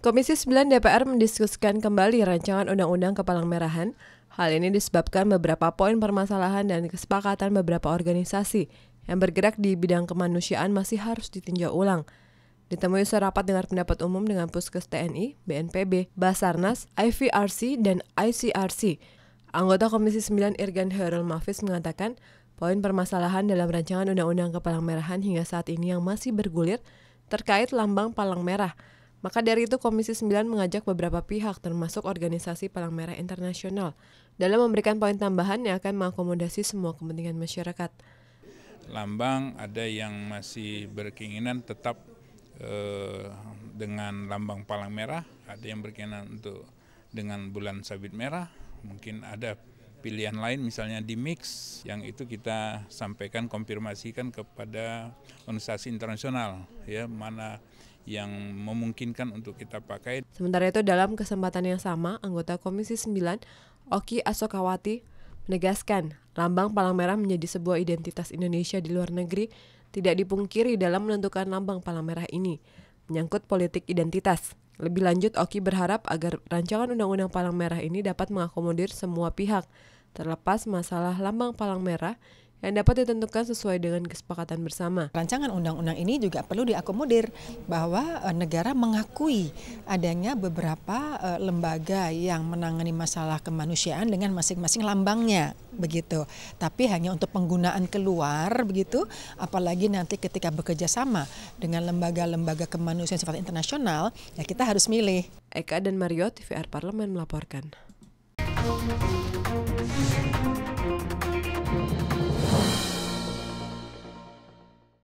Komisi 9 DPR mendiskusikan kembali rancangan Undang-Undang Kepalang Merahan. Hal ini disebabkan beberapa poin permasalahan dan kesepakatan beberapa organisasi yang bergerak di bidang kemanusiaan masih harus ditinjau ulang. Ditemui serapat dengar pendapat umum dengan Puskes TNI, BNPB, Basarnas, IVRC, dan ICRC. Anggota Komisi 9 Irgan Herul Mafis mengatakan, poin permasalahan dalam rancangan Undang-Undang Kepalang Merahan hingga saat ini yang masih bergulir terkait lambang palang merah – maka dari itu Komisi 9 mengajak beberapa pihak termasuk organisasi Palang Merah Internasional dalam memberikan poin tambahan yang akan mengakomodasi semua kepentingan masyarakat. Lambang ada yang masih berkeinginan tetap eh, dengan lambang Palang Merah, ada yang berkeinginan untuk dengan bulan sabit merah, mungkin ada pilihan lain misalnya di mix yang itu kita sampaikan konfirmasikan kepada organisasi internasional ya mana yang memungkinkan untuk kita pakai. Sementara itu dalam kesempatan yang sama, anggota Komisi 9, Oki Asokawati, menegaskan lambang palang merah menjadi sebuah identitas Indonesia di luar negeri tidak dipungkiri dalam menentukan lambang palang merah ini, menyangkut politik identitas. Lebih lanjut, Oki berharap agar rancangan undang-undang palang merah ini dapat mengakomodir semua pihak, terlepas masalah lambang palang merah yang dapat ditentukan sesuai dengan kesepakatan bersama. Rancangan undang-undang ini juga perlu diakomodir bahwa eh, negara mengakui adanya beberapa eh, lembaga yang menangani masalah kemanusiaan dengan masing-masing lambangnya begitu. Tapi hanya untuk penggunaan keluar begitu, apalagi nanti ketika bekerja sama dengan lembaga-lembaga kemanusiaan sifat internasional, ya kita harus milih. Eka dan Mario TVR Parlemen melaporkan.